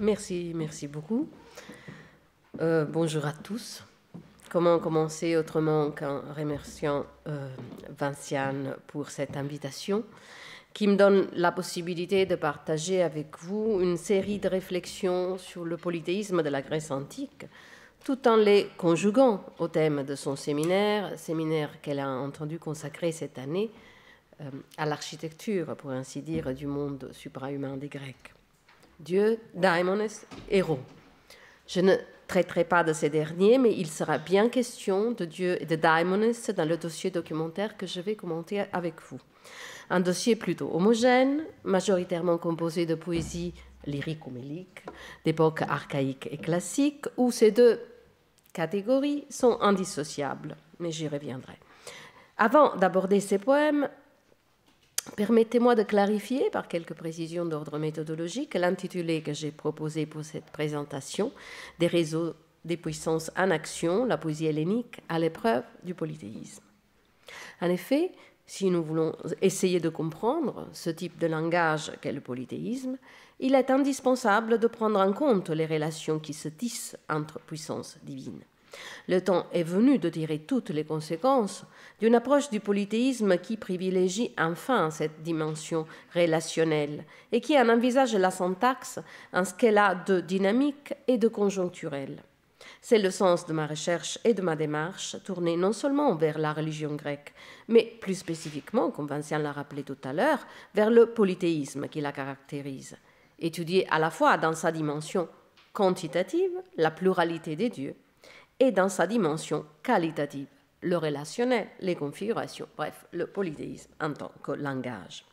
Merci, merci beaucoup. Euh, bonjour à tous. Comment commencer autrement qu'en remerciant euh, Vinciane pour cette invitation qui me donne la possibilité de partager avec vous une série de réflexions sur le polythéisme de la Grèce antique, tout en les conjuguant au thème de son séminaire, séminaire qu'elle a entendu consacrer cette année euh, à l'architecture, pour ainsi dire, du monde suprahumain des Grecs. Dieu, daimones, héros. Je ne traiterai pas de ces derniers, mais il sera bien question de Dieu et de daimones dans le dossier documentaire que je vais commenter avec vous. Un dossier plutôt homogène, majoritairement composé de poésie lyrique ou mélique, d'époque archaïque et classique, où ces deux catégories sont indissociables, mais j'y reviendrai. Avant d'aborder ces poèmes, Permettez-moi de clarifier par quelques précisions d'ordre méthodologique l'intitulé que j'ai proposé pour cette présentation des réseaux des puissances en action, la poésie hellénique à l'épreuve du polythéisme. En effet, si nous voulons essayer de comprendre ce type de langage qu'est le polythéisme, il est indispensable de prendre en compte les relations qui se tissent entre puissances divines. Le temps est venu de tirer toutes les conséquences d'une approche du polythéisme qui privilégie enfin cette dimension relationnelle et qui en envisage la syntaxe en ce qu'elle a de dynamique et de conjoncturelle. C'est le sens de ma recherche et de ma démarche, tournée non seulement vers la religion grecque, mais plus spécifiquement, comme Vincent l'a rappelé tout à l'heure, vers le polythéisme qui la caractérise, étudiée à la fois dans sa dimension quantitative, la pluralité des dieux, et dans sa dimension qualitative, le relationnel, les configurations, bref, le polythéisme en tant que langage.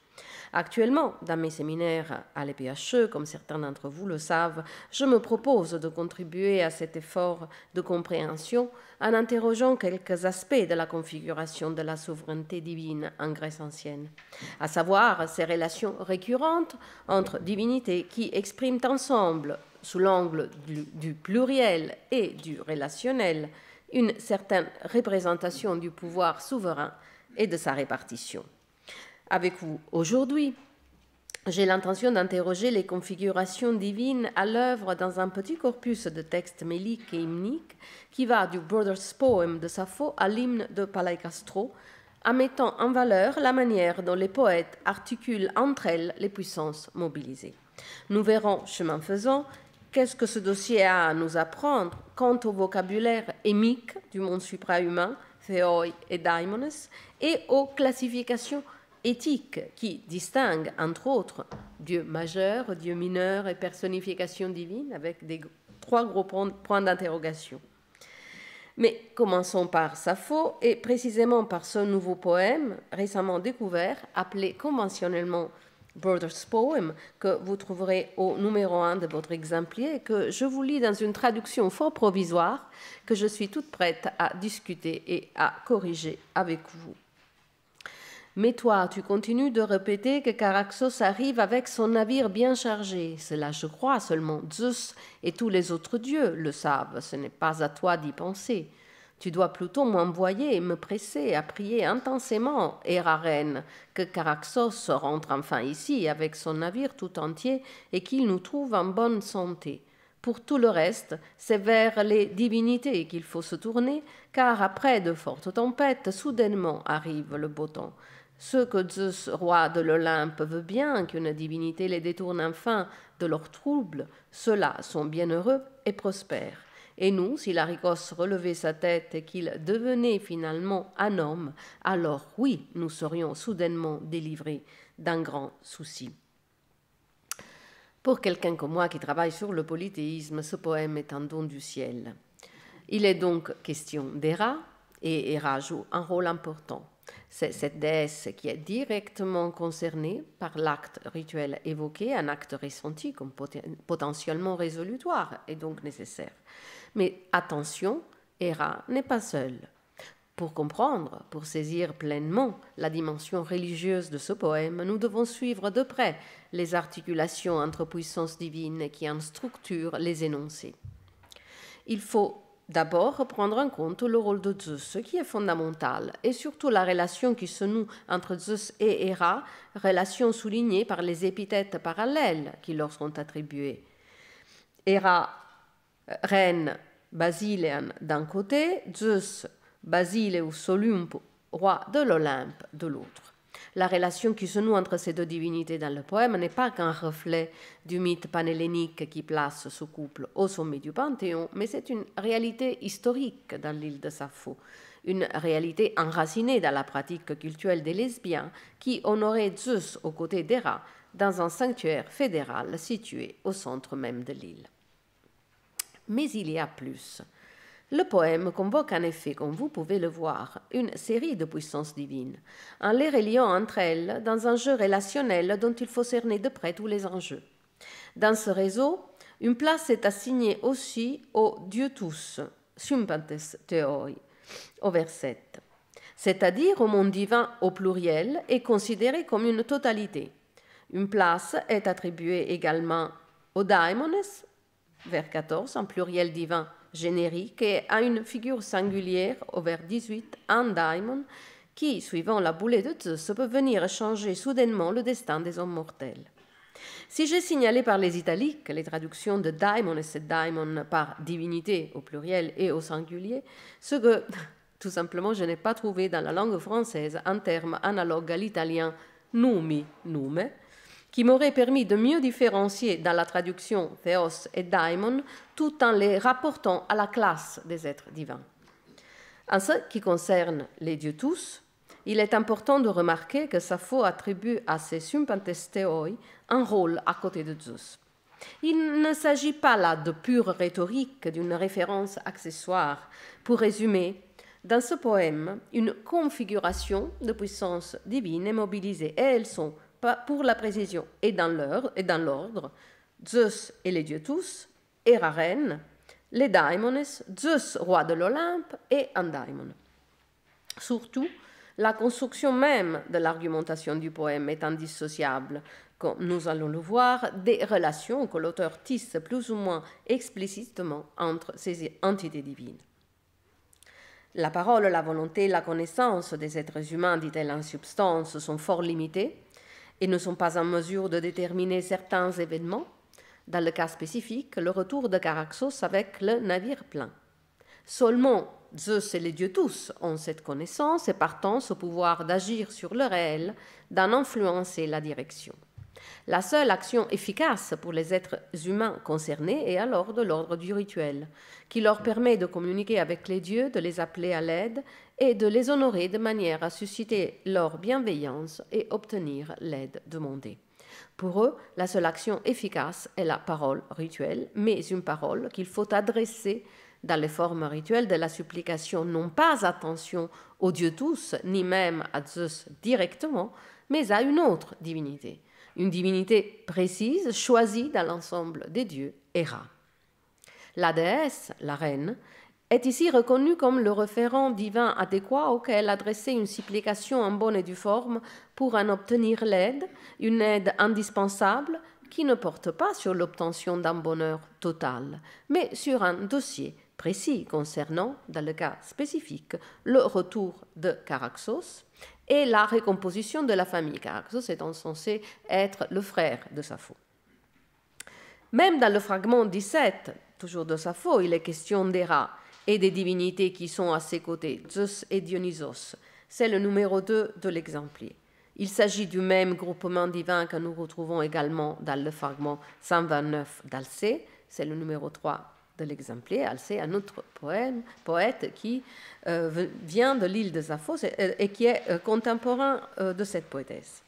Actuellement, dans mes séminaires à l'EPHE, comme certains d'entre vous le savent, je me propose de contribuer à cet effort de compréhension en interrogeant quelques aspects de la configuration de la souveraineté divine en Grèce ancienne, à savoir ces relations récurrentes entre divinités qui expriment ensemble sous l'angle du, pluriel et du relationnel, une certaine représentation du pouvoir souverain et de sa répartition. Avec vous aujourd'hui, j'ai l'intention d'interroger les configurations divines à l'œuvre dans un petit corpus de textes méliques et hymniques qui va du Brothers Poem de Sappho à l'hymne de Palaicastro, en mettant en valeur la manière dont les poètes articulent entre elles les puissances mobilisées. Nous verrons, chemin faisant, Qu'est-ce que ce dossier a à nous apprendre quant au vocabulaire émique du monde suprahumain, Theoi et Daimones, et aux classifications éthiques qui distinguent, entre autres, Dieu majeur, Dieu mineur et personnification divine, avec des, trois gros points d'interrogation. Mais commençons par Sappho et précisément par ce nouveau poème récemment découvert, appelé conventionnellement Brothers Poem, que vous trouverez au numéro 1 de votre exemplaire, que je vous lis dans une traduction fort provisoire, que je suis toute prête à discuter et à corriger avec vous. Mais toi, tu continues de répéter que Caraxos arrive avec son navire bien chargé. Cela, je crois, seulement Zeus et tous les autres dieux le savent. Ce n'est pas à toi d'y penser. Tu dois plutôt m'envoyer et me presser à prier intensément, Héra-Reine, que Caraxos rentre enfin ici avec son navire tout entier et qu'il nous trouve en bonne santé. Pour tout le reste, c'est vers les divinités qu'il faut se tourner, car après de fortes tempêtes, soudainement arrive le beau temps. Ceux que Zeus, roi de l'Olympe, veut bien qu'une divinité les détourne enfin de leurs troubles, ceux-là sont bienheureux et prospères. Et nous, si ricosse relevait sa tête et qu'il devenait finalement un homme, alors oui, nous serions soudainement délivrés d'un grand souci. Pour quelqu'un comme moi qui travaille sur le polythéisme, ce poème est un don du ciel. Il est donc question d'Héra, et Héra joue un rôle important. C'est cette déesse qui est directement concernée par l'acte rituel évoqué, un acte ressenti comme potentiellement résolutoire et donc nécessaire. Mais attention, Hera n'est pas seule. Pour comprendre, pour saisir pleinement la dimension religieuse de ce poème, nous devons suivre de près les articulations entre puissances divines qui en structurent les énoncés. Il faut d'abord prendre en compte le rôle de Zeus, qui est fondamental, et surtout la relation qui se noue entre Zeus et Hera, relation soulignée par les épithètes parallèles qui leur sont attribuées. Hera, reine Basilean d'un côté, Zeus, Basileus ou roi de l'Olympe, de l'autre. La relation qui se noue entre ces deux divinités dans le poème n'est pas qu'un reflet du mythe panhellénique qui place ce couple au sommet du Panthéon, mais c'est une réalité historique dans l'île de Sappho, une réalité enracinée dans la pratique culturelle des lesbiens qui honoraient Zeus aux côtés d'Héra dans un sanctuaire fédéral situé au centre même de l'île. Mais il y a plus. Le poème convoque en effet, comme vous pouvez le voir, une série de puissances divines, en les reliant entre elles dans un jeu relationnel dont il faut cerner de près tous les enjeux. Dans ce réseau, une place est assignée aussi au Dieu tous, sympantes theoi, au verset, c'est-à-dire au monde divin au pluriel et considéré comme une totalité. Une place est attribuée également aux daimones, vers 14, en pluriel divin générique, et à une figure singulière au vers 18, un daimon, qui, suivant la boulée de Zeus, peut venir changer soudainement le destin des hommes mortels. Si j'ai signalé par les italiques les traductions de daimon et cette diamond par divinité au pluriel et au singulier, ce que tout simplement je n'ai pas trouvé dans la langue française un terme analogue à l'italien numi, nume, qui m'aurait permis de mieux différencier dans la traduction Theos et Daimon tout en les rapportant à la classe des êtres divins. En ce qui concerne les dieux tous, il est important de remarquer que Sappho attribue à ces sympanthesteoi un rôle à côté de Zeus. Il ne s'agit pas là de pure rhétorique, d'une référence accessoire. Pour résumer, dans ce poème, une configuration de puissance divine est mobilisée et elles sont pour la précision et dans l'ordre, Zeus et les dieux tous, Eraren, les daimones, Zeus, roi de l'Olympe, et Andaimon. Surtout, la construction même de l'argumentation du poème est indissociable, comme nous allons le voir, des relations que l'auteur tisse plus ou moins explicitement entre ces entités divines. La parole, la volonté, la connaissance des êtres humains, dit-elle en substance, sont fort limitées et ne sont pas en mesure de déterminer certains événements, dans le cas spécifique, le retour de Caraxos avec le navire plein. Seulement Zeus et les dieux tous ont cette connaissance et partant ce pouvoir d'agir sur le réel, d'en influencer la direction. La seule action efficace pour les êtres humains concernés est alors de l'ordre du rituel, qui leur permet de communiquer avec les dieux, de les appeler à l'aide et de les honorer de manière à susciter leur bienveillance et obtenir l'aide demandée. Pour eux, la seule action efficace est la parole rituelle, mais une parole qu'il faut adresser dans les formes rituelles de la supplication, non pas attention aux dieux tous, ni même à Zeus directement, mais à une autre divinité une divinité précise, choisie dans l'ensemble des dieux, Hera. La déesse, la reine, est ici reconnue comme le référent divin adéquat auquel adresser une supplication en bonne et due forme pour en obtenir l'aide, une aide indispensable qui ne porte pas sur l'obtention d'un bonheur total, mais sur un dossier précis concernant, dans le cas spécifique, le retour de Caraxos et la récomposition de la famille, car Zeus est censé être le frère de Sappho. Même dans le fragment 17, toujours de Sappho, il est question des rats et des divinités qui sont à ses côtés, Zeus et Dionysos. C'est le numéro 2 de l'exemplaire. Il s'agit du même groupement divin que nous retrouvons également dans le fragment 129 d'Alcée, c'est le numéro 3 de l'exemplaire. Alcé, un autre poète qui euh, vient de l'île de Zaphos euh, et, qui est euh, contemporain de cette poétesse.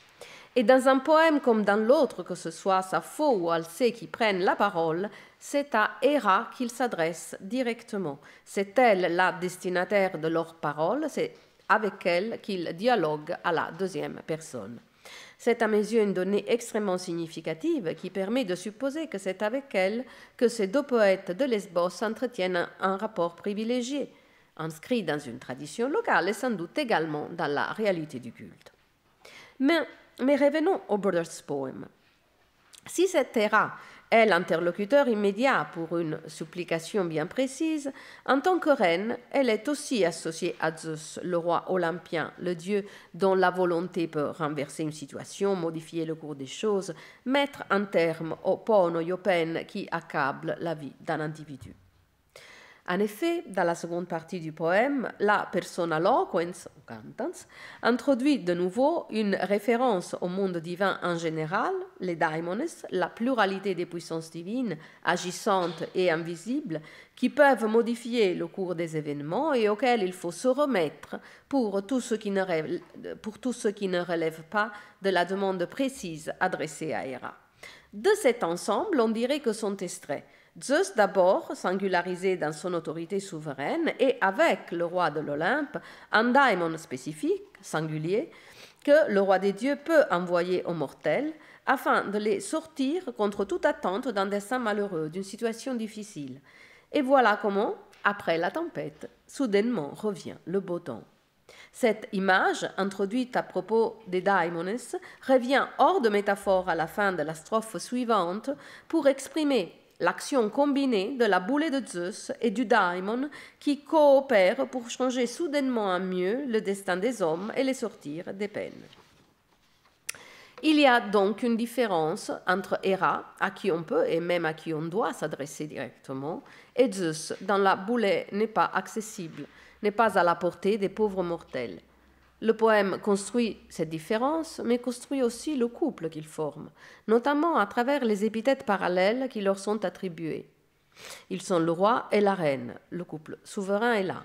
Et dans un poème comme dans l'autre, que ce soit Sappho ou Alcé qui prennent la parole, c'est à Héra qu'ils s'adressent directement. C'est elle la destinataire de leurs paroles, c'est avec elle qu'ils dialoguent à la deuxième personne. C'est à mes yeux une donnée extrêmement significative qui permet de supposer que c'est avec elle que ces deux poètes de Lesbos entretiennent un rapport privilégié, inscrit dans une tradition locale et sans doute également dans la réalité du culte. Mais, revenons au Brothers Poem. Si cette era elle, l'interlocuteur immédiat pour une supplication bien précise, en tant que reine, elle est aussi associée à Zeus, le roi olympien, le dieu dont la volonté peut renverser une situation, modifier le cours des choses, mettre un terme au iopen qui accable la vie d'un individu. En effet, dans la seconde partie du poème, la persona loquens, introduit de nouveau une référence au monde divin en général, les daimones, la pluralité des puissances divines, agissantes et invisibles, qui peuvent modifier le cours des événements et auxquels il faut se remettre pour tout ce qui ne, relève, pas de la demande précise adressée à Hera. De cet ensemble, on dirait que sont extraits Zeus d'abord, singularisé dans son autorité souveraine, et avec le roi de l'Olympe, un daimon spécifique, singulier, que le roi des dieux peut envoyer aux mortels afin de les sortir contre toute attente d'un destin malheureux, d'une situation difficile. Et voilà comment, après la tempête, soudainement revient le beau temps. Cette image, introduite à propos des daimones, revient hors de métaphore à la fin de la strophe suivante pour exprimer l'action combinée de la boule de Zeus et du daimon qui coopèrent pour changer soudainement à mieux le destin des hommes et les sortir des peines. Il y a donc une différence entre Hera, à qui on peut et même à qui on doit s'adresser directement, et Zeus, dont la boule n'est pas accessible, n'est pas à la portée des pauvres mortels. Le poème construit cette différence, mais construit aussi le couple qu'ils forment, notamment à travers les épithètes parallèles qui leur sont attribuées. Ils sont le roi et la reine, le couple souverain et là.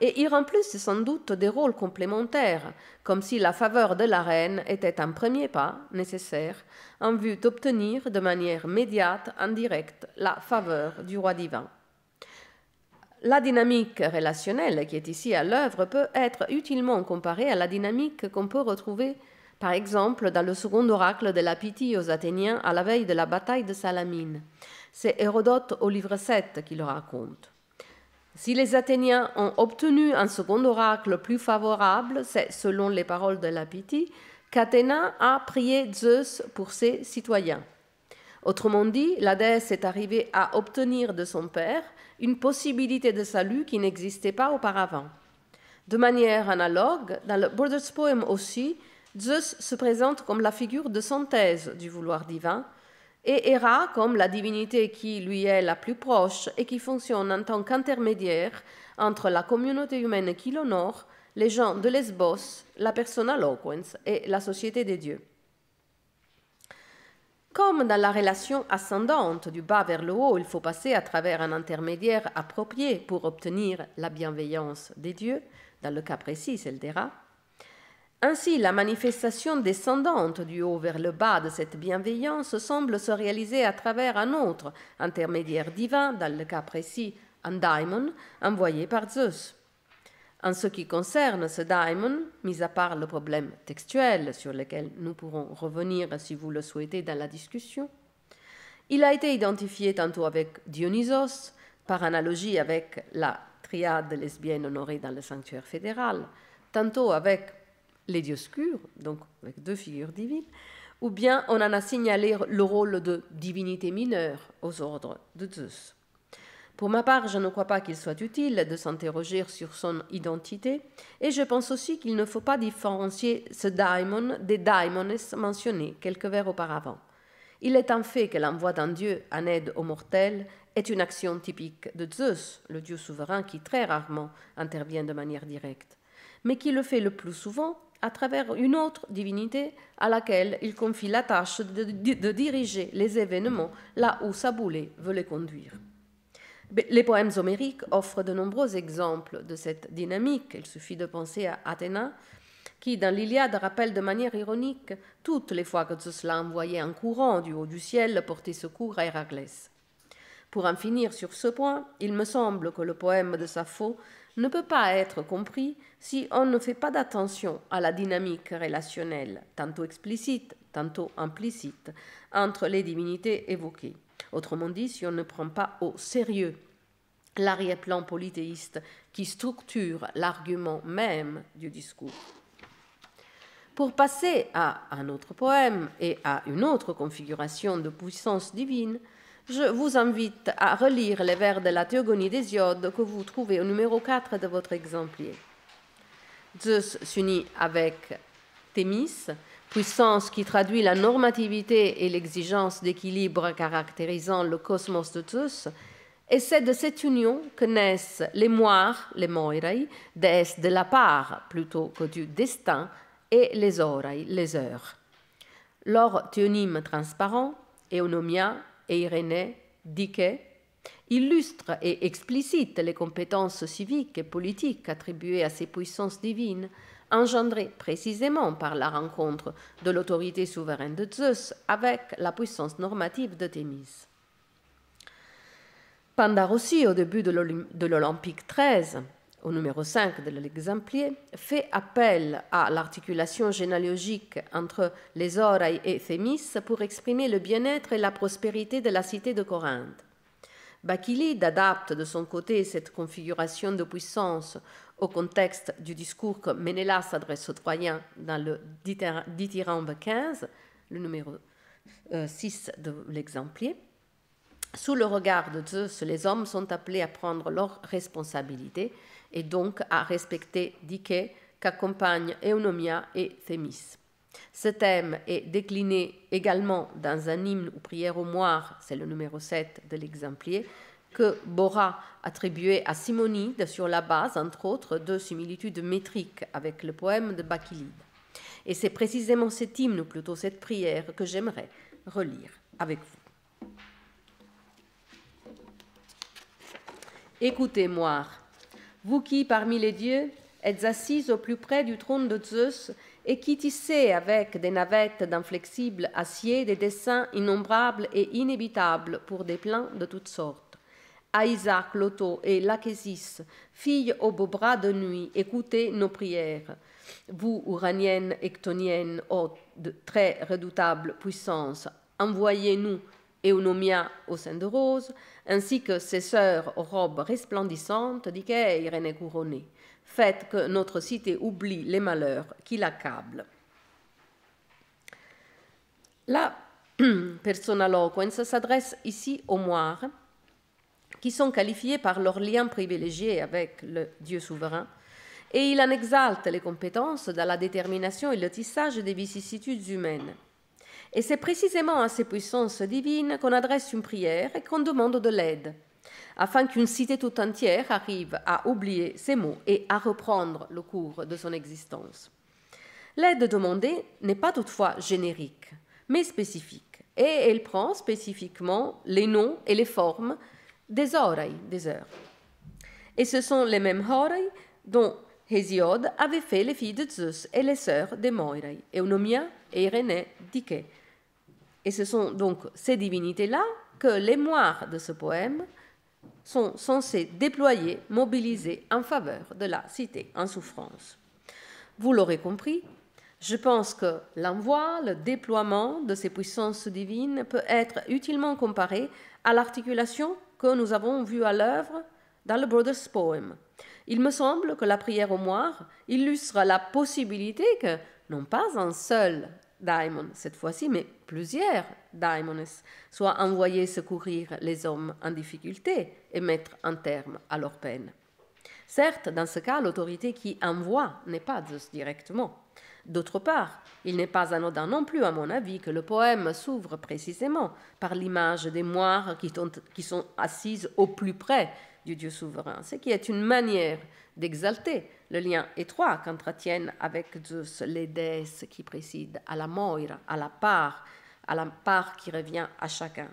Et ils remplissent sans doute des rôles complémentaires, comme si la faveur de la reine était un premier pas nécessaire en vue d'obtenir de manière médiate, indirecte, la faveur du roi divin. La dynamique relationnelle qui est ici à l'œuvre peut être utilement comparée à la dynamique qu'on peut retrouver, par exemple, dans le second oracle de la Pythie aux Athéniens à la veille de la bataille de Salamine. C'est Hérodote au livre 7 qui le raconte. Si les Athéniens ont obtenu un second oracle plus favorable, c'est selon les paroles de la Pythie, qu'Athéna a prié Zeus pour ses citoyens. Autrement dit, la déesse est arrivée à obtenir de son père une possibilité de salut qui n'existait pas auparavant. De manière analogue, dans le Brother's Poem aussi, Zeus se présente comme la figure de synthèse du vouloir divin et Hera comme la divinité qui lui est la plus proche et qui fonctionne en tant qu'intermédiaire entre la communauté humaine qui l'honore, les gens de Lesbos, la persona loquens et la société des dieux. Comme dans la relation ascendante du bas vers le haut, il faut passer à travers un intermédiaire approprié pour obtenir la bienveillance des dieux, dans le cas précis, c'est Ainsi, la manifestation descendante du haut vers le bas de cette bienveillance semble se réaliser à travers un autre intermédiaire divin, dans le cas précis, un daimon, envoyé par Zeus. En ce qui concerne ce daimon, mis à part le problème textuel sur lequel nous pourrons revenir si vous le souhaitez dans la discussion, il a été identifié tantôt avec Dionysos, par analogie avec la triade lesbienne honorée dans le sanctuaire fédéral, tantôt avec les dioscures, donc avec deux figures divines, ou bien on en a signalé le rôle de divinité mineure aux ordres de Zeus. Pour ma part, je ne crois pas qu'il soit utile de s'interroger sur son identité, et je pense aussi qu'il ne faut pas différencier ce daimon des daimones mentionnés quelques vers auparavant. Il est en fait que l'envoi d'un dieu en aide aux mortels est une action typique de Zeus, le dieu souverain qui très rarement intervient de manière directe, mais qui le fait le plus souvent à travers une autre divinité à laquelle il confie la tâche de, diriger les événements là où Saboulé veut les conduire. Les poèmes homériques offrent de nombreux exemples de cette dynamique. Il suffit de penser à Athéna, qui, dans l'Iliade, rappelle de manière ironique toutes les fois que Zeus l'a envoyé en courant du haut du ciel porter secours à Héraclès. Pour en finir sur ce point, il me semble que le poème de Sappho ne peut pas être compris si on ne fait pas d'attention à la dynamique relationnelle, tantôt explicite, tantôt implicite, entre les divinités évoquées. Autrement dit, si on ne prend pas au sérieux l'arrière-plan polythéiste qui structure l'argument même du discours. Pour passer à un autre poème et à une autre configuration de puissance divine, je vous invite à relire les vers de la Théogonie d'Hésiode que vous trouvez au numéro 4 de votre exemplier. Zeus s'unit avec Thémis puissance qui traduit la normativité et l'exigence d'équilibre caractérisant le cosmos de tous, et c'est de cette union que naissent les moires, les moirai, déesses de la part plutôt que du destin, et les oreilles, les heures. Lors, théonyme transparent, Eonomia et Irénée, Diquet, illustre et explicite les compétences civiques et politiques attribuées à ces puissances divines, engendrée précisément par la rencontre de l'autorité souveraine de Zeus avec la puissance normative de Thémis. Pandarossi, au début de l'Olympique XIII, au numéro 5 de l'exemplier, fait appel à l'articulation généalogique entre les oreilles et Thémis pour exprimer le bien-être et la prospérité de la cité de Corinthe. Bacchylide adapte de son côté cette configuration de puissance au contexte du discours que Ménélas adresse aux Troyens dans le dithyrambe 15, le numéro 6 euh, de l'exemplier. Sous le regard de Zeus, les hommes sont appelés à prendre leurs responsabilités et donc à respecter Dike, qu'accompagnent Eunomia et Thémis. Ce thème est décliné également dans un hymne ou prière au moire, c'est le numéro 7 de l'exemplier, que Bora attribuait à Simonide sur la base, entre autres, de similitudes métriques avec le poème de Bacchylide. Et c'est précisément cet hymne, ou plutôt cette prière, que j'aimerais relire avec vous. Écoutez-moi, vous qui, parmi les dieux, êtes assis au plus près du trône de Zeus et qui tissez avec des navettes d'inflexible acier des dessins innombrables et inévitables pour des plans de toutes sortes à Isaac, Loto et Lachesis, filles au beau bras de nuit, écoutez nos prières. Vous, uraniennes, ectoniennes, ô de très redoutable puissance, envoyez-nous Eunomia au sein de Rose, ainsi que ses sœurs aux robes resplendissantes dit et René couronnée. Faites que notre cité oublie les malheurs qui l'accablent. La Persona loquens s'adresse ici au moire qui sont qualifiés par leur lien privilégié avec le Dieu souverain, et il en exalte les compétences dans la détermination et le tissage des vicissitudes humaines. Et c'est précisément à ces puissances divines qu'on adresse une prière et qu'on demande de l'aide, afin qu'une cité tout entière arrive à oublier ces mots et à reprendre le cours de son existence. L'aide demandée n'est pas toutefois générique, mais spécifique, et elle prend spécifiquement les noms et les formes des oreilles des heures. Et ce sont les mêmes oreilles dont Hésiode avait fait les filles de Zeus et les sœurs des Moirai, Eunomia et Irénée d'Ike. Et ce sont donc ces divinités-là que les moires de ce poème sont censées déployer, mobiliser en faveur de la cité en souffrance. Vous l'aurez compris, je pense que l'envoi, le déploiement de ces puissances divines peut être utilement comparé à l'articulation que nous avons vu à l'œuvre dans le Brothers Poem. Il me semble que la prière au moire illustre la possibilité que, non pas un seul Diamond cette fois-ci, mais plusieurs diamonds soient envoyés secourir les hommes en difficulté et mettre un terme à leur peine. Certes, dans ce cas, l'autorité qui envoie n'est pas Zeus directement. D'autre part, il n'est pas anodin non plus, à mon avis, que le poème s'ouvre précisément par l'image des moires qui, sont assises au plus près du Dieu souverain, ce qui est une manière d'exalter le lien étroit qu'entretiennent avec Zeus les déesses qui précident, à la moire, à la part, à la part qui revient à chacun.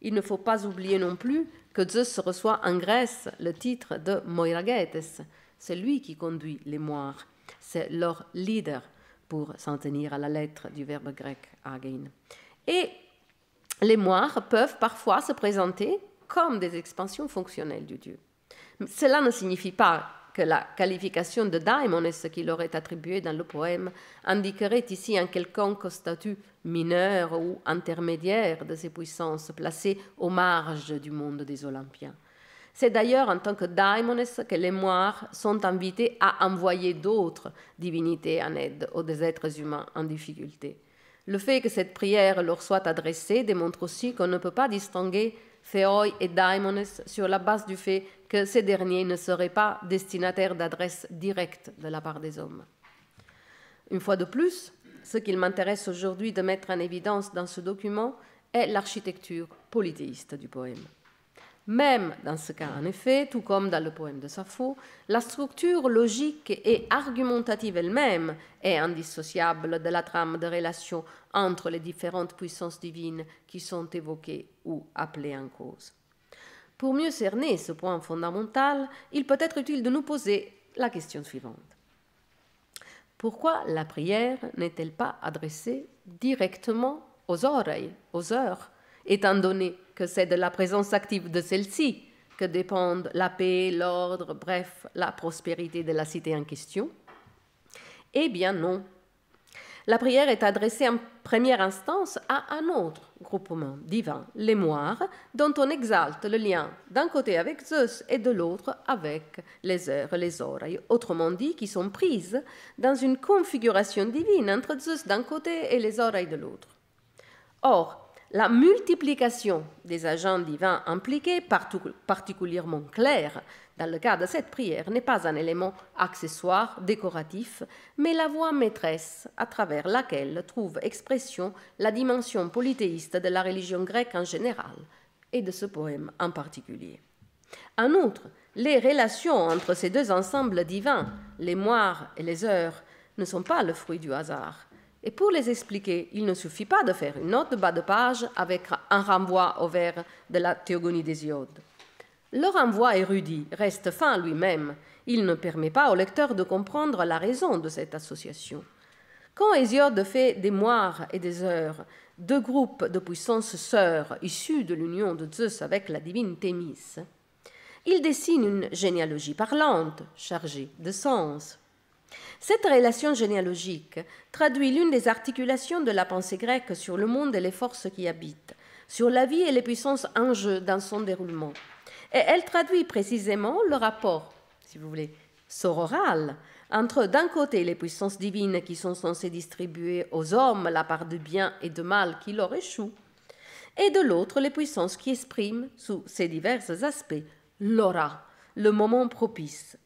Il ne faut pas oublier non plus que Zeus reçoit en Grèce le titre de Moiragetes. C'est lui qui conduit les Moires. C'est leur leader pour s'en tenir à la lettre du verbe grec agein. Et les Moires peuvent parfois se présenter comme des expansions fonctionnelles du dieu. cela ne signifie pas que la qualification de daimones qui leur est attribuée dans le poème indiquerait ici un quelconque statut mineur ou intermédiaire de ces puissances placées aux marges du monde des Olympiens. C'est d'ailleurs en tant que daimones que les moires sont invités à envoyer d'autres divinités en aide aux des êtres humains en difficulté. Le fait que cette prière leur soit adressée démontre aussi qu'on ne peut pas distinguer Theoi et Daimones sur la base du fait que ces derniers ne seraient pas destinataires d'adresses directes de la part des hommes. Une fois de plus, ce qu'il m'intéresse aujourd'hui de mettre en évidence dans ce document est l'architecture polythéiste du poème. Même dans ce cas, en effet, tout comme dans le poème de Sappho, la structure logique et argumentative elle-même est indissociable de la trame de relations entre les différentes puissances divines qui sont évoquées ou appelées en cause. Pour mieux cerner ce point fondamental, il peut être utile de nous poser la question suivante. Pourquoi la prière n'est-elle pas adressée directement aux oreilles, aux heures, étant donné que c'est de la présence active de celle-ci que dépendent la paix, l'ordre, bref, la prospérité de la cité en question Eh bien non. La prière est adressée en première instance à un autre groupement divin, les Moires, dont on exalte le lien d'un côté avec Zeus et de l'autre avec les heures les oreilles, autrement dit qui sont prises dans une configuration divine entre Zeus d'un côté et les oreilles de l'autre. Or, la multiplication des agents divins impliqués, particulièrement claire dans le cas de cette prière, n'est pas un élément accessoire, décoratif, mais la voie maîtresse à travers laquelle trouve expression la dimension polythéiste de la religion grecque en général et de ce poème en particulier. En outre, les relations entre ces deux ensembles divins, les moires et les heures, ne sont pas le fruit du hasard, et pour les expliquer, il ne suffit pas de faire une note de bas de page avec un renvoi au vers de la théogonie d'Hésiode. Le renvoi érudit reste fin lui-même. Il ne permet pas au lecteur de comprendre la raison de cette association. Quand Hésiode fait des moires et des heures, deux groupes de puissances sœurs issus de l'union de Zeus avec la divine Thémis, il dessine une généalogie parlante, chargée de sens. Cette relation généalogique traduit l'une des articulations de la pensée grecque sur le monde et les forces qui y habitent, sur la vie et les puissances en jeu dans son déroulement. Et elle traduit précisément le rapport, si vous voulez, sororal entre d'un côté les puissances divines qui sont censées distribuer aux hommes la part de bien et de mal qui leur échoue, et de l'autre les puissances qui expriment, sous ces divers aspects, l'aura, le moment propice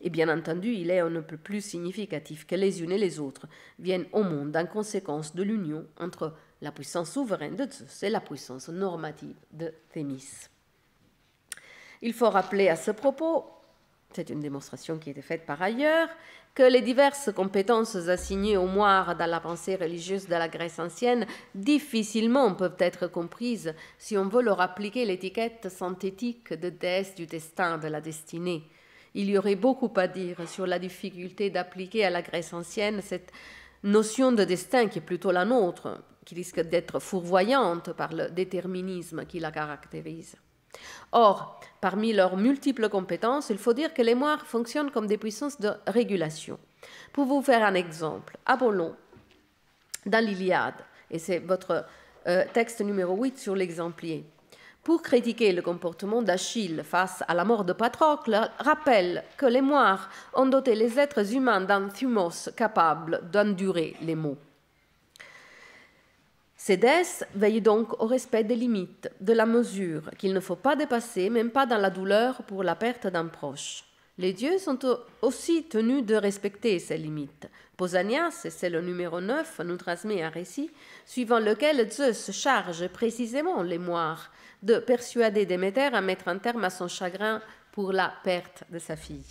et bien entendu il est un peu plus significatif que les unes et les autres viennent au monde en conséquence de l'union entre la puissance souveraine de Zeus et la puissance normative de Thémis. Il faut rappeler à ce propos, c'est une démonstration qui était faite par ailleurs, que les diverses compétences assignées aux moires dans la pensée religieuse de la Grèce ancienne difficilement peuvent être comprises si on veut leur appliquer l'étiquette synthétique de déesse du destin, de la destinée. Il y aurait beaucoup à dire sur la difficulté d'appliquer à la Grèce ancienne cette notion de destin qui est plutôt la nôtre, qui risque d'être fourvoyante par le déterminisme qui la caractérise. Or, parmi leurs multiples compétences, il faut dire que les moires fonctionnent comme des puissances de régulation. Pour vous faire un exemple, Apollon, dans l'Iliade, et c'est votre euh, texte numéro 8 sur l'exemplier, pour critiquer le comportement d'Achille face à la mort de Patrocle, rappelle que les moires ont doté les êtres humains d'un thumos capable d'endurer les maux. Cédès veille donc au respect des limites, de la mesure qu'il ne faut pas dépasser, même pas dans la douleur pour la perte d'un proche. Les dieux sont aussi tenus de respecter ces limites. Posanias, c'est le numéro 9, nous transmet un récit suivant lequel Zeus charge précisément les moires de persuader Déméter à mettre un terme à son chagrin pour la perte de sa fille.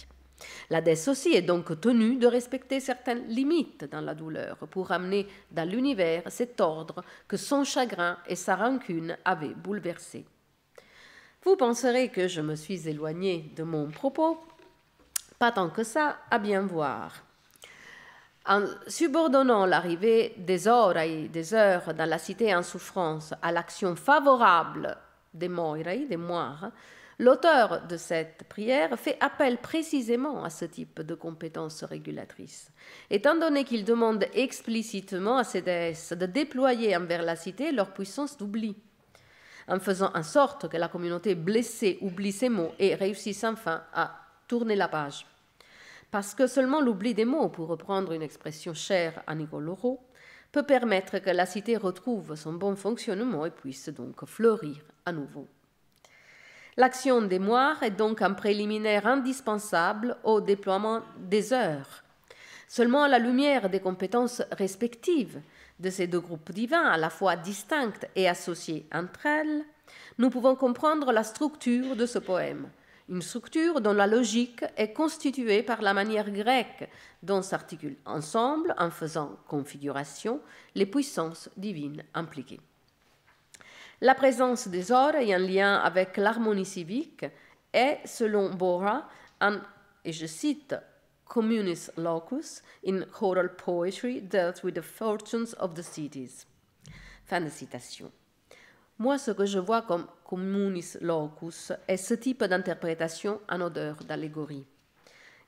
La déesse aussi est donc tenue de respecter certaines limites dans la douleur pour ramener dans l'univers cet ordre que son chagrin et sa rancune avaient bouleversé. Vous penserez que je me suis éloignée de mon propos, pas tant que ça, à bien voir. En subordonnant l'arrivée des et des heures dans la cité en souffrance, à l'action favorable des Moirai, des Moires, l'auteur de cette prière fait appel précisément à ce type de compétences régulatrices. Étant donné qu'il demande explicitement à ces déesses de déployer envers la cité leur puissance d'oubli, en faisant en sorte que la communauté blessée oublie ses mots et réussisse enfin à tourner la page. Parce que seulement l'oubli des mots, pour reprendre une expression chère à Nicolau, peut permettre que la cité retrouve son bon fonctionnement et puisse donc fleurir à nouveau. L'action des moires est donc un préliminaire indispensable au déploiement des heures. Seulement à la lumière des compétences respectives de ces deux groupes divins, à la fois distincts et associés entre elles, nous pouvons comprendre la structure de ce poème, une structure dont la logique est constituée par la manière grecque dont s'articulent ensemble, en faisant configuration, les puissances divines impliquées. La présence des ordres et un lien avec l'harmonie civique est, selon Bora, un, et je cite, communis locus in choral poetry dealt with the fortunes of the cities. Fin de citation. Moi, ce que je vois comme communis locus est ce type d'interprétation en odeur d'allégorie.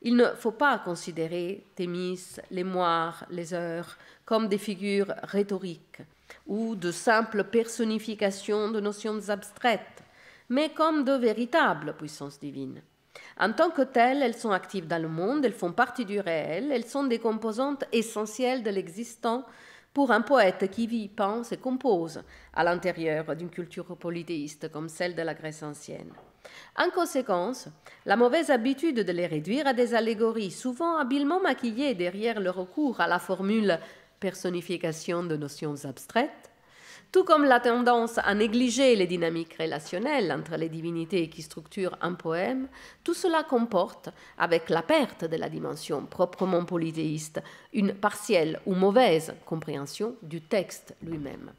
Il ne faut pas considérer Thémis, les moires, les heures comme des figures rhétoriques ou de simples personnifications de notions abstraites, mais comme de véritables puissances divines. En tant que telles, elles sont actives dans le monde, elles font partie du réel, elles sont des composantes essentielles de l'existant pour un poète qui vit, pense et compose à l'intérieur d'une culture polythéiste comme celle de la Grèce ancienne. En conséquence, la mauvaise habitude de les réduire à des allégories, souvent habilement maquillées derrière le recours à la formule personnification de notions abstraites, tout comme la tendance à négliger les dynamiques relationnelles entre les divinités qui structurent un poème, tout cela comporte, avec la perte de la dimension proprement polythéiste, une partielle ou mauvaise compréhension du texte lui-même.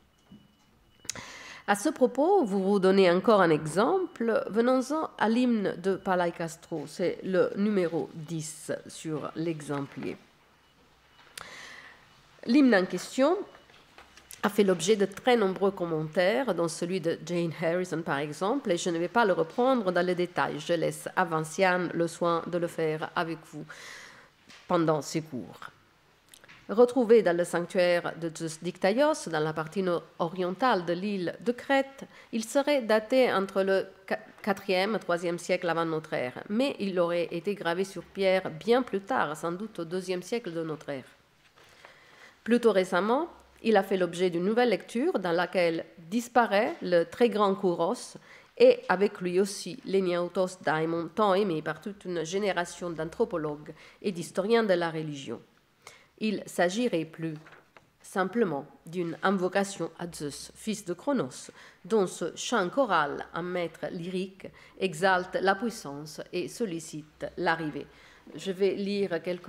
À ce propos, vous vous donnez encore un exemple. Venons-en à l'hymne de Palais Castro, c'est le numéro 10 sur l'exemplier. L'hymne en question a fait l'objet de très nombreux commentaires, dont celui de Jane Harrison par exemple, et je ne vais pas le reprendre dans le détails. Je laisse à Vinciane le soin de le faire avec vous pendant ses cours. Retrouvé dans le sanctuaire de Dictaios, dans la partie orientale de l'île de Crète, il serait daté entre le 4e et 3e siècle avant notre ère, mais il aurait été gravé sur pierre bien plus tard, sans doute au 2e siècle de notre ère. Plutôt récemment, il a fait l'objet d'une nouvelle lecture dans laquelle disparaît le très grand Kouros et avec lui aussi l'Eniautos Daimon, tant aimé par toute une génération d'anthropologues et d'historiens de la religion. Il s'agirait plus simplement d'une invocation à Zeus, fils de Cronos, dont ce chant choral en maître lyrique exalte la puissance et sollicite l'arrivée je vais lire avec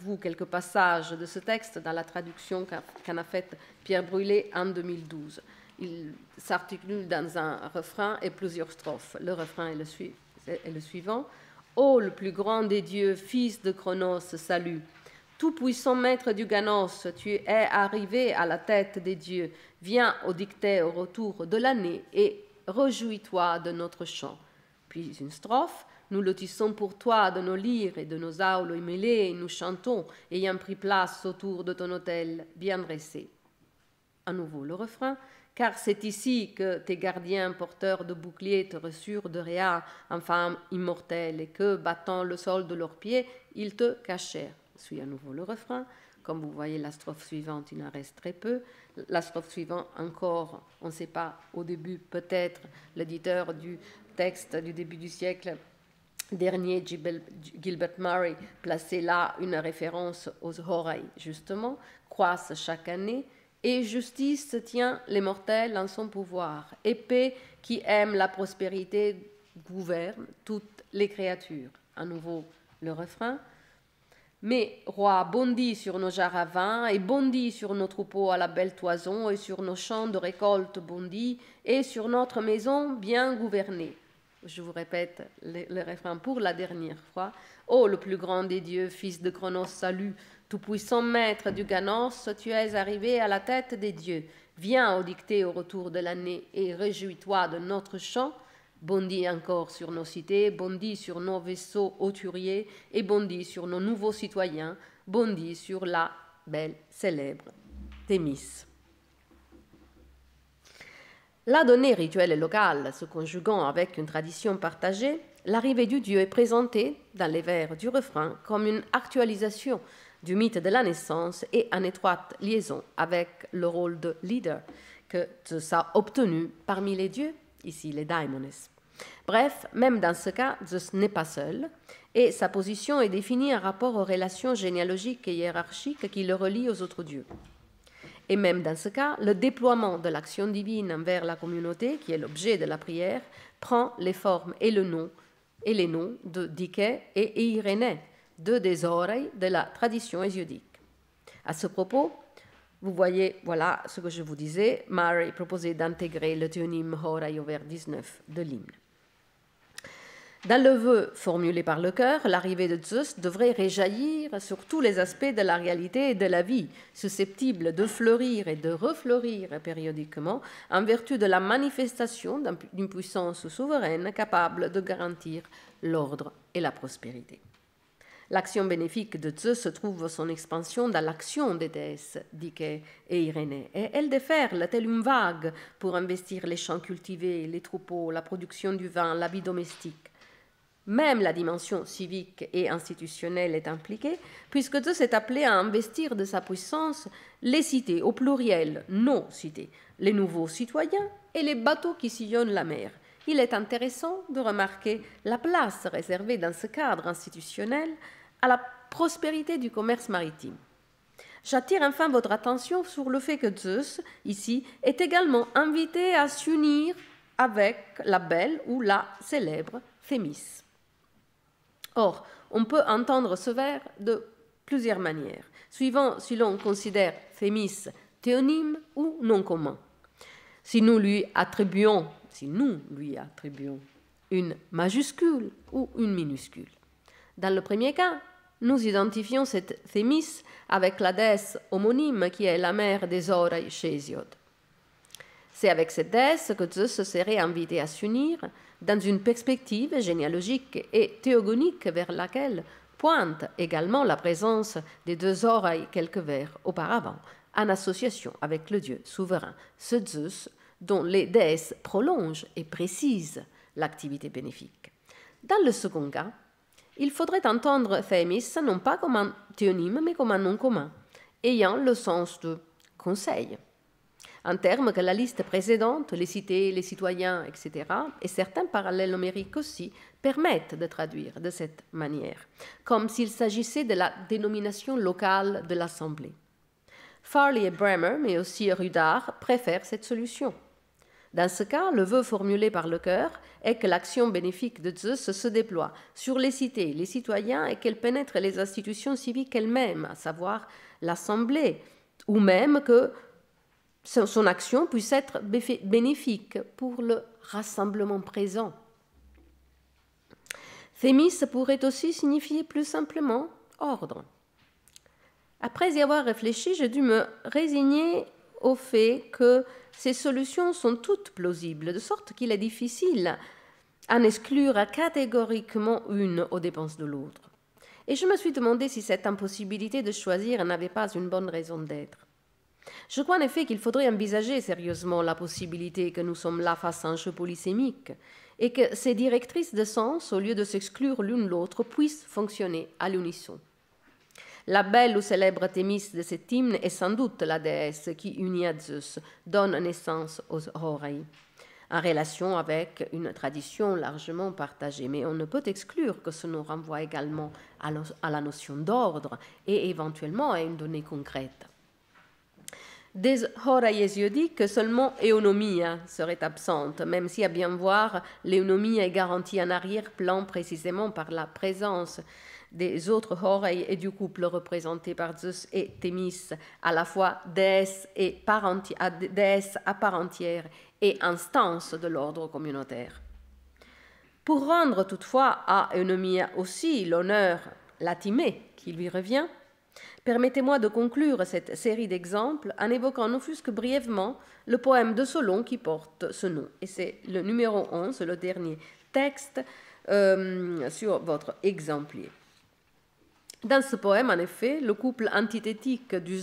vous quelques passages de ce texte dans la traduction qu'en a faite Pierre Brûlé en 2012. Il s'articule dans un refrain et plusieurs strophes. Le refrain est le, suivant. Ô le plus grand des dieux, fils de Cronos, salut. Tout-puissant maître du Ganos, tu es arrivé à la tête des dieux. Viens au dictée au retour de l'année et rejouis-toi de notre chant. Puis une strophe. Nous lotissons pour toi de nos lyres et de nos aules émêlées, et nous chantons, ayant pris place autour de ton hôtel bien dressé. À nouveau le refrain, car c'est ici que tes gardiens porteurs de boucliers te reçurent de Réa, en femme immortelle, et que, battant le sol de leurs pieds, ils te cachèrent. Suis à nouveau le refrain. Comme vous voyez, la strophe suivante, il en reste très peu. La strophe suivante, encore, on ne sait pas, au début, peut-être, l'éditeur du texte du début du siècle dernier, Gilbert Murray placé là une référence aux oreilles, justement, croissent chaque année, et justice tient les mortels en son pouvoir, Épée, qui aime la prospérité gouverne toutes les créatures. À nouveau le refrain. Mais, roi, bondit sur nos jaravins et bondit sur nos troupeaux à la belle toison et sur nos champs de récolte bondit et sur notre maison bien gouvernée je vous répète le, refrain pour la dernière fois. Ô oh, le plus grand des dieux, fils de Cronos, salut, tout-puissant maître du Ganos, tu es arrivé à la tête des dieux. Viens au dicté au retour de l'année et réjouis-toi de notre chant. Bondis encore sur nos cités, bondis sur nos vaisseaux auturiers et bondis sur nos nouveaux citoyens, bondis sur la belle, célèbre Thémis. La donnée rituelle et locale se conjuguant avec une tradition partagée, l'arrivée du dieu est présentée, dans les vers du refrain, comme une actualisation du mythe de la naissance et en étroite liaison avec le rôle de leader que Zeus a obtenu parmi les dieux, ici les daimones. Bref, même dans ce cas, Zeus n'est pas seul, et sa position est définie en rapport aux relations généalogiques et hiérarchiques qui le relient aux autres dieux. Et même dans ce cas, le déploiement de l'action divine envers la communauté, qui est l'objet de la prière, prend les formes et, le nom, et les noms de Dike et Irénée, deux des oreilles de la tradition hésiodique. À ce propos, vous voyez, voilà ce que je vous disais, Marie proposait d'intégrer le théonyme Horaï au vers 19 de l'hymne. Dans le vœu formulé par le cœur, l'arrivée de Zeus devrait réjaillir sur tous les aspects de la réalité et de la vie, susceptibles de fleurir et de refleurir périodiquement en vertu de la manifestation d'une puissance souveraine capable de garantir l'ordre et la prospérité. L'action bénéfique de Zeus trouve son expansion dans l'action des déesses, Dike et Irénée, et elle déferle telle une vague pour investir les champs cultivés, les troupeaux, la production du vin, la vie domestique. Même la dimension civique et institutionnelle est impliquée, puisque Zeus est appelé à investir de sa puissance les cités, au pluriel, nos cités, les nouveaux citoyens et les bateaux qui sillonnent la mer. Il est intéressant de remarquer la place réservée dans ce cadre institutionnel à la prospérité du commerce maritime. J'attire enfin votre attention sur le fait que Zeus, ici, est également invité à s'unir avec la belle ou la célèbre Thémis. Or, on peut entendre ce vers de plusieurs manières, suivant si l'on considère thémis théonyme ou non commun. Si nous lui attribuons, si nous lui attribuons une majuscule ou une minuscule. Dans le premier cas, nous identifions cette Thémis avec la déesse homonyme qui est la mère des oreilles chez Hésiode. C'est avec cette déesse que Zeus serait invité à s'unir dans une perspective généalogique et théogonique vers laquelle pointe également la présence des deux oreilles quelques vers auparavant, en association avec le dieu souverain, ce Zeus, dont les déesses prolongent et précisent l'activité bénéfique. Dans le second cas, il faudrait entendre Thémis non pas comme un théonyme, mais comme un nom commun, ayant le sens de conseil. En termes que la liste précédente, les cités, les citoyens, etc., et certains parallèles numériques aussi, permettent de traduire de cette manière, comme s'il s'agissait de la dénomination locale de l'Assemblée. Farley et Bremer, mais aussi Rudard, préfèrent cette solution. Dans ce cas, le vœu formulé par le cœur est que l'action bénéfique de Zeus se déploie sur les cités, les citoyens et qu'elle pénètre les institutions civiques elles-mêmes, à savoir l'Assemblée, ou même que son action puisse être bénéfique pour le rassemblement présent. Thémis pourrait aussi signifier plus simplement ordre. Après y avoir réfléchi, j'ai dû me résigner au fait que ces solutions sont toutes plausibles, de sorte qu'il est difficile en exclure catégoriquement une aux dépenses de l'autre. Et je me suis demandé si cette impossibilité de choisir n'avait pas une bonne raison d'être. Je crois en effet qu'il faudrait envisager sérieusement la possibilité que nous sommes là face à un jeu polysémique et que ces directrices de sens, au lieu de s'exclure l'une l'autre, puissent fonctionner à l'unisson. La belle ou célèbre Thémis de cet hymne est sans doute la déesse qui, unie à Zeus, donne naissance aux oreilles, en relation avec une tradition largement partagée. Mais on ne peut exclure que ce nous renvoie également à la notion d'ordre et éventuellement à une donnée concrète. Des Jésus dit que seulement Eonomia serait absente, même si à bien voir, l'Eonomia est garantie en arrière-plan précisément par la présence des autres Horei et du couple représenté par Zeus et Thémis, à la fois déesse, et à part entière et instance de l'ordre communautaire. Pour rendre toutefois à Eonomia aussi l'honneur, l'atimé, qui lui revient, Permettez-moi de conclure cette série d'exemples en évoquant, non plus que brièvement, le poème de Solon qui porte ce nom. Et c'est le numéro 11, le dernier texte euh, sur votre exemplier. Dans ce poème, en effet, le couple antithétique du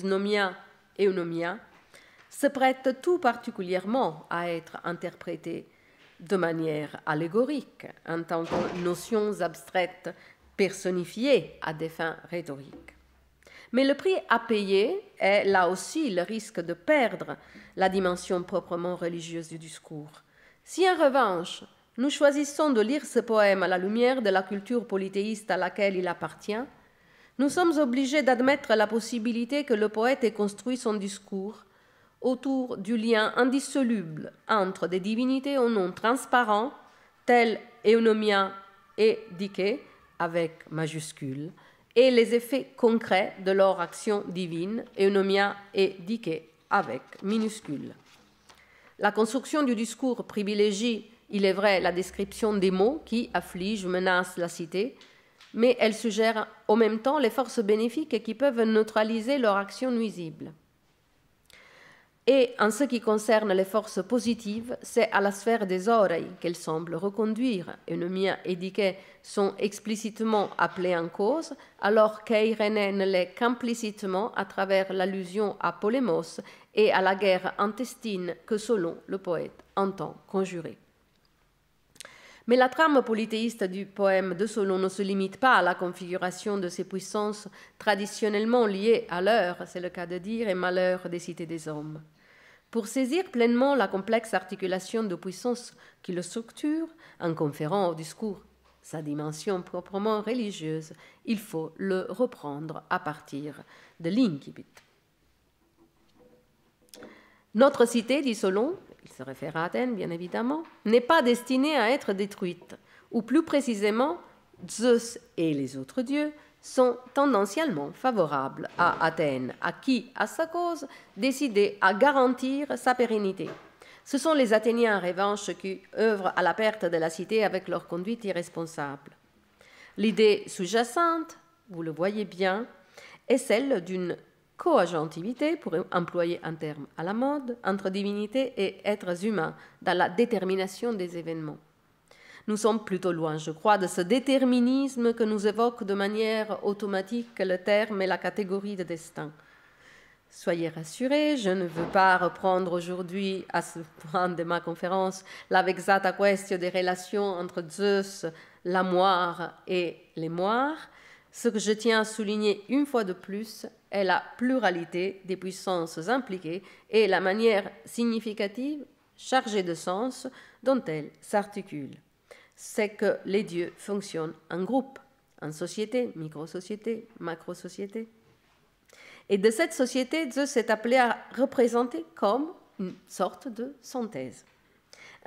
et Eunomia se prête tout particulièrement à être interprété de manière allégorique, en tant que notions abstraites personnifiées à des fins rhétoriques. Mais le prix à payer est là aussi le risque de perdre la dimension proprement religieuse du discours. Si en revanche nous choisissons de lire ce poème à la lumière de la culture polythéiste à laquelle il appartient, nous sommes obligés d'admettre la possibilité que le poète ait construit son discours autour du lien indissoluble entre des divinités aux noms transparents tels Eunomia et Dike avec majuscule, et les effets concrets de leur action divine, Eunomia et dike, avec minuscule. La construction du discours privilégie, il est vrai, la description des mots qui affligent, menacent la cité, mais elle suggère en même temps les forces bénéfiques qui peuvent neutraliser leur action nuisible. Et en ce qui concerne les forces positives, c'est à la sphère des oreilles qu'elles semblent reconduire. Eunomia et Diké sont explicitement appelés en cause, alors qu'Eyrénée ne l'est qu'implicitement à travers l'allusion à Polémos et à la guerre intestine que, Solon, le poète, entend conjurer. Mais la trame polythéiste du poème de Solon ne se limite pas à la configuration de ces puissances traditionnellement liées à l'heure, c'est le cas de dire, et malheur des cités des hommes. Pour saisir pleinement la complexe articulation de puissance qui le structure, en conférant au discours sa dimension proprement religieuse, il faut le reprendre à partir de l'incipit. Notre cité, dit Solon, il se réfère à Athènes bien évidemment, n'est pas destinée à être détruite, ou plus précisément, Zeus et les autres dieux sont tendanciellement favorables à Athènes, à qui, à sa cause, décider à garantir sa pérennité. Ce sont les Athéniens, en revanche, qui œuvrent à la perte de la cité avec leur conduite irresponsable. L'idée sous-jacente, vous le voyez bien, est celle d'une coagentivité, pour employer un terme à la mode, entre divinités et êtres humains dans la détermination des événements. Nous sommes plutôt loin, je crois, de ce déterminisme que nous évoque de manière automatique le terme et la catégorie de destin. Soyez rassurés, je ne veux pas reprendre aujourd'hui, à ce point de ma conférence, la vexata question des relations entre Zeus, la moire et les moires. Ce que je tiens à souligner une fois de plus est la pluralité des puissances impliquées et la manière significative, chargée de sens, dont elles s'articulent c'est que les dieux fonctionnent en groupe, en société, micro-société, macro-société. Et de cette société, Zeus est appelé à représenter comme une sorte de synthèse.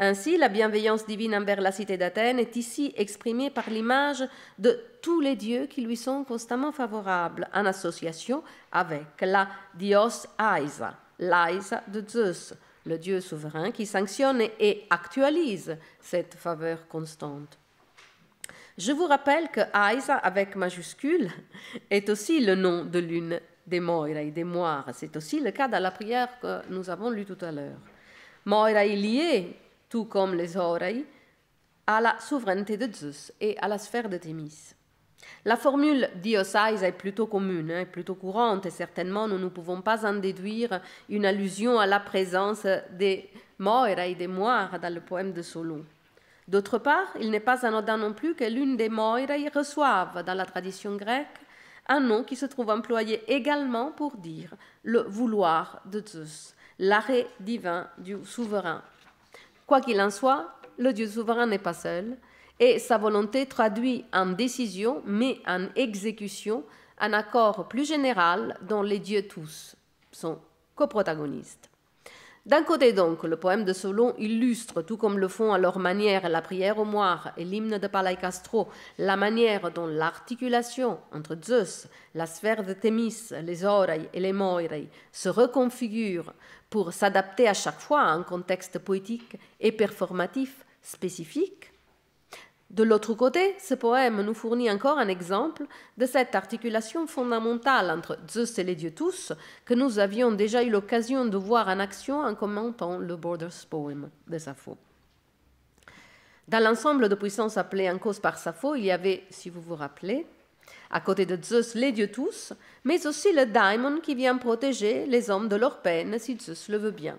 Ainsi, la bienveillance divine envers la cité d'Athènes est ici exprimée par l'image de tous les dieux qui lui sont constamment favorables, en association avec la dios Aïsa, l'Aïsa de Zeus, le Dieu souverain, qui sanctionne et actualise cette faveur constante. Je vous rappelle que Aïsa, avec majuscule, est aussi le nom de l'une des Moira des Moires. C'est aussi le cas dans la prière que nous avons lue tout à l'heure. Moira est liée, tout comme les oreilles, à la souveraineté de Zeus et à la sphère de Thémis. La formule diosais est plutôt commune, est hein, plutôt courante et certainement nous ne pouvons pas en déduire une allusion à la présence des moires et des moires dans le poème de Solon. D'autre part, il n'est pas anodin non plus que l'une des moiras reçoive dans la tradition grecque un nom qui se trouve employé également pour dire le vouloir de Zeus, l'arrêt divin du souverain. Quoi qu'il en soit, le dieu souverain n'est pas seul, et sa volonté traduit en décision, mais en exécution, un accord plus général dont les dieux tous sont coprotagonistes. D'un côté donc, le poème de Solon illustre, tout comme le font à leur manière la prière au moire et l'hymne de Castro, la manière dont l'articulation entre Zeus, la sphère de Thémis, les oreilles et les moireilles se reconfigure pour s'adapter à chaque fois à un contexte poétique et performatif spécifique de l'autre côté, ce poème nous fournit encore un exemple de cette articulation fondamentale entre Zeus et les dieux tous que nous avions déjà eu l'occasion de voir en action en commentant le Borders Poem de Sappho. Dans l'ensemble de puissances appelées en cause par Sappho, il y avait, si vous vous rappelez, à côté de Zeus, les dieux tous, mais aussi le daimon qui vient protéger les hommes de leur peine si Zeus le veut bien.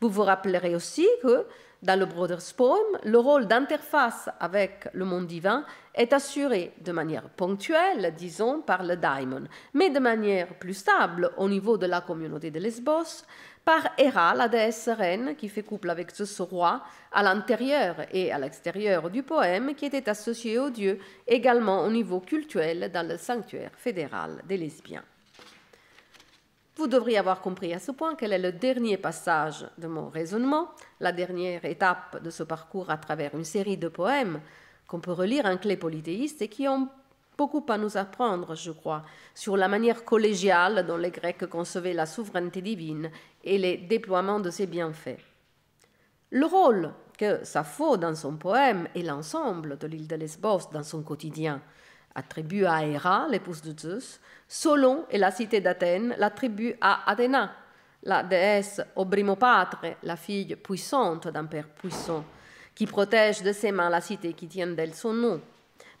Vous vous rappellerez aussi que dans le Brothers Poem, le rôle d'interface avec le monde divin est assuré de manière ponctuelle, disons, par le daimon, mais de manière plus stable au niveau de la communauté de Lesbos, par Hera, la déesse reine, qui fait couple avec ce roi à l'intérieur et à l'extérieur du poème, qui était associé au dieu également au niveau cultuel dans le sanctuaire fédéral des lesbiens. Vous devriez avoir compris à ce point quel est le dernier passage de mon raisonnement, la dernière étape de ce parcours à travers une série de poèmes qu'on peut relire en clé polythéiste et qui ont beaucoup à nous apprendre, je crois, sur la manière collégiale dont les Grecs concevaient la souveraineté divine et les déploiements de ses bienfaits. Le rôle que Sappho dans son poème et l'ensemble de l'île de Lesbos dans son quotidien attribue à Héra, l'épouse de Zeus, Solon et la cité d'Athènes, l'attribue à Athéna, la déesse obrimopatre, la fille puissante d'un père puissant, qui protège de ses mains la cité qui tient d'elle son nom.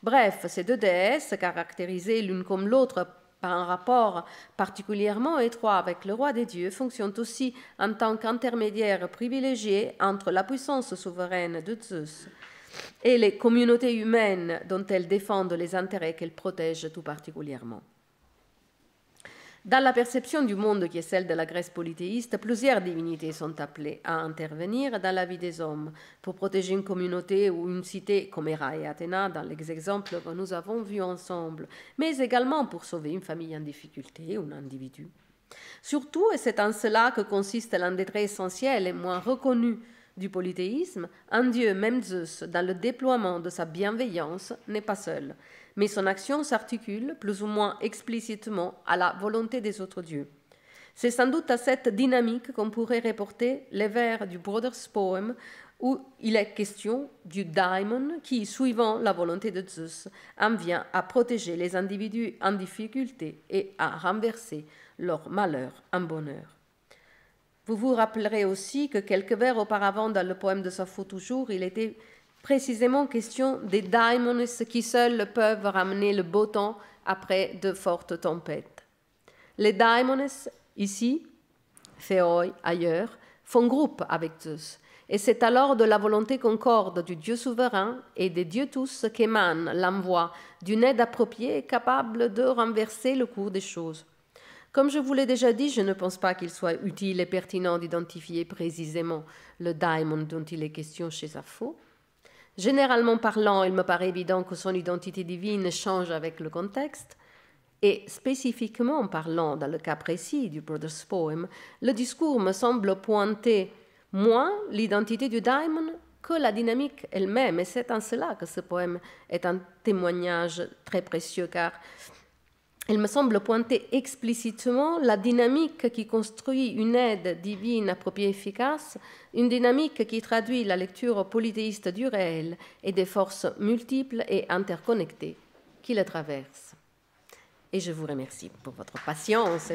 Bref, ces deux déesses, caractérisées l'une comme l'autre par un rapport particulièrement étroit avec le roi des dieux, fonctionnent aussi en tant qu'intermédiaires privilégié entre la puissance souveraine de Zeus et les communautés humaines dont elles défendent les intérêts qu'elles protègent tout particulièrement. Dans la perception du monde qui est celle de la Grèce polythéiste, plusieurs divinités sont appelées à intervenir dans la vie des hommes pour protéger une communauté ou une cité comme Héra et Athéna dans les exemples que nous avons vus ensemble, mais également pour sauver une famille en difficulté ou un individu. Surtout, et c'est en cela que consiste l'un des traits essentiels et moins reconnus du polythéisme, un Dieu, même Zeus, dans le déploiement de sa bienveillance, n'est pas seul, mais son action s'articule plus ou moins explicitement à la volonté des autres dieux. C'est sans doute à cette dynamique qu'on pourrait reporter les vers du Brothers Poem où il est question du daimon qui, suivant la volonté de Zeus, en vient à protéger les individus en difficulté et à renverser leur malheur en bonheur. Vous vous rappellerez aussi que quelques vers auparavant, dans le poème de Sappho toujours, il était précisément question des daimones qui seuls peuvent ramener le beau temps après de fortes tempêtes. Les daimones ici, Féoi, ailleurs, font groupe avec Zeus. Et c'est alors de la volonté concorde du Dieu souverain et des dieux tous qu'émane l'envoi d'une aide appropriée capable de renverser le cours des choses. Comme je vous l'ai déjà dit, je ne pense pas qu'il soit utile et pertinent d'identifier précisément le diamond dont il est question chez Sappho. Généralement parlant, il me paraît évident que son identité divine change avec le contexte. Et spécifiquement parlant, dans le cas précis du Brothers Poem, le discours me semble pointer moins l'identité du diamond que la dynamique elle-même. Et c'est en cela que ce poème est un témoignage très précieux, car elle me semble pointer explicitement la dynamique qui construit une aide divine appropriée et efficace, une dynamique qui traduit la lecture polythéiste du réel et des forces multiples et interconnectées qui la traversent. Et je vous remercie pour votre patience.